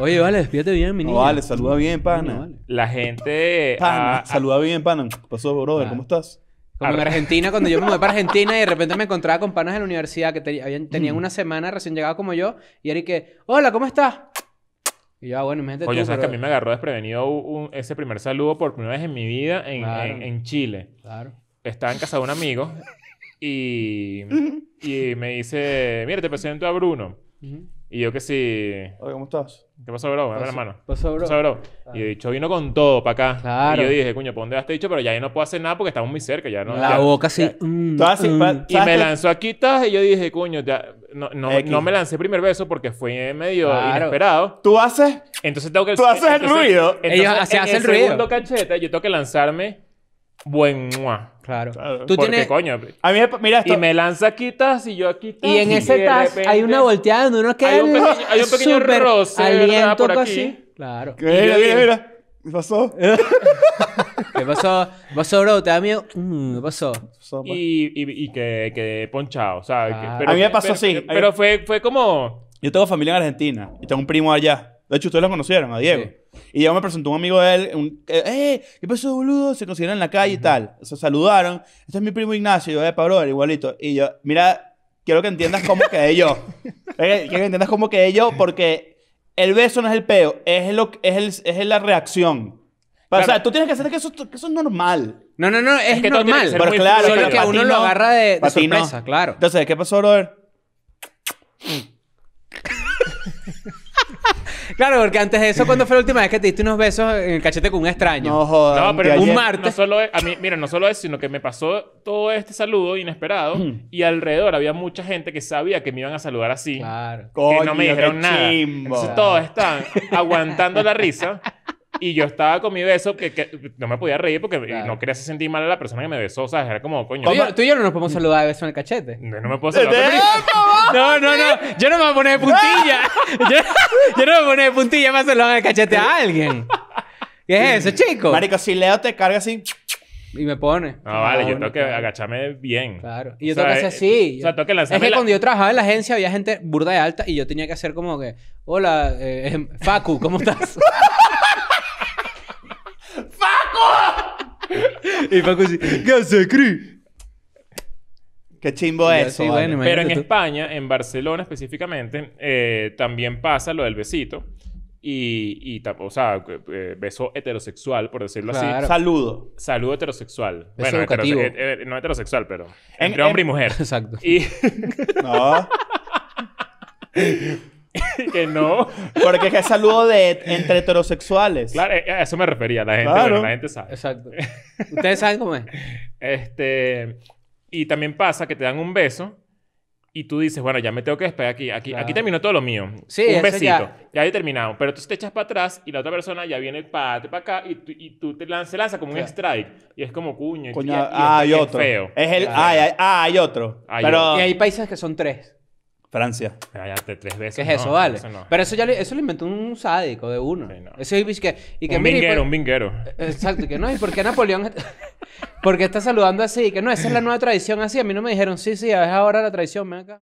Oye, vale, despídete bien, mi niño. vale, saluda bien, pana. La gente. Ah, saluda ah. bien, pana. pasó, brother? ¿Cómo estás? Como en Argentina, cuando yo me mudé para Argentina y de repente me encontraba con panas en la universidad que tenían mm. una semana recién llegado como yo y era que, hola, ¿cómo estás? Y yo, ah, bueno, imagínate Oye, sabes que a mí me agarró desprevenido ese primer saludo por primera vez en mi vida en, Chile. Claro. Estaba en casa de un amigo y, y me dice, mira, te presento a Bruno. Y yo que sí. Oye, ¿cómo estás? ¿Qué pasó, bro? Pasó, hermano. Pasó, bro. Pasó, bro. Ah. Y yo dicho vino con todo para acá. Y yo dije, coño, ¿por dónde has este dicho? Pero ya ahí no puedo hacer nada porque estamos muy cerca. Ya no. La boca así. Mm, mm. y me lanzó aquí, estás y yo dije, coño, ya, no, no, me lancé el primer beso porque fue medio inesperado. Tú haces. Entonces tengo que. Tú haces el ruido. Entonces, Ellos en hacen el, el ruido. segundo cachete, yo tengo que lanzarme buen mua. Claro. coño. A mí, mira esto. Y me lanza quitas y yo aquí Y en ese tas hay una volteada donde uno queda. Hay un pequeño, hay un pequeño aliento por aquí. Claro. Mira, mira, mira. ¿Qué pasó? ¿Qué pasó? ¿Qué pasó, bro? ¿Te da miedo? Mm, ¿Qué pasó? Pues. Y, y, y que ponchado, ¿sabes? Ah. a mí me pasó así. Pero, pero fue, fue como... Yo tengo familia en Argentina y tengo un primo allá. De hecho, ustedes lo conocieron, a Diego. Y Diego me presentó un amigo de él, un, eh, ¿qué pasó, boludo? Se conocieron en la calle y tal. Se saludaron. Este es mi primo Ignacio, y yo, eh, Pablo, igualito. Y yo, mira, quiero que entiendas cómo quedé yo. Eh, quiero que entiendas cómo quedé yo, porque el beso no es el peo, es, lo, es, es la reacción. O sea, tú tienes que hacer que eso, es normal. No, no, no, es, es normal. Que pero claro, solo claro. que a uno lo agarra de, de sorpresa, claro. Entonces, ¿qué pasó, brother? Claro, porque antes de eso, cuando fue la última vez que te diste unos besos en el cachete con un extraño? No No, pero un martes. solo a mí, mira, no solo eso, sino que me pasó todo este saludo inesperado mm. y alrededor había mucha gente que sabía que me iban a saludar así. Claro. Que no me dijeron nada. Entonces todos están aguantando la risa y yo estaba con mi beso, que, no me podía reír porque no quería sentir mal a la persona que me besó. O sea, era como, coño. Tú y yo no nos podemos saludar de beso en el cachete. No, no me puedo saludar. No, no, no. Yo no me voy a poner de puntilla. Yo, no me voy a poner de puntilla para saludar en el cachete a alguien. ¿Qué es eso, chico? Marico, si Leo te carga así. Y me pone. No, vale, yo tengo que agacharme bien. Claro. Y yo tengo que hacer eh, así. O sea, tengo que lanzarme. Es que cuando yo trabajaba en la agencia había gente burda y alta y yo tenía que hacer como que, hola, eh, Facu, ¿cómo estás? Y Paco dice, ¿qué hace, Cris? Qué chimbo eso. Pero en España, en Barcelona específicamente, eh, también pasa lo del besito. Y, o sea, eh, beso heterosexual, por decirlo así. Saludo. Saludo heterosexual. bueno, eh, no heterosexual, pero entre hombre y mujer. Exacto. Y... no. que no. Porque es el saludo de entre heterosexuales. Claro, eh, a eso me refería la gente. la gente sabe. Exacto. Ustedes saben cómo es. Este, y también pasa que te dan un beso y tú dices, bueno, ya me tengo que despegar aquí. Aquí, aquí terminó todo lo mío. Sí, un besito. Ya... he terminado. Pero tú te echas para atrás y la otra persona ya viene para para acá y, tú, y tú te lanzas, como un strike. Y es como cuño. y, ah, ah, ah, hay otro. Es el, ah, hay, otro. pero... Otro. Y hay países que son tres. Francia. tres veces. es eso, vale? Pero eso ya lo, eso lo inventó un sádico de uno. y que un mira, pues, un vinguero. Eh, exacto, y que no, ¿y por qué Napoleón? porque está saludando así? Que no, esa es la nueva tradición así. A mí no me dijeron, sí, sí, a ver ahora la tradición, ven acá.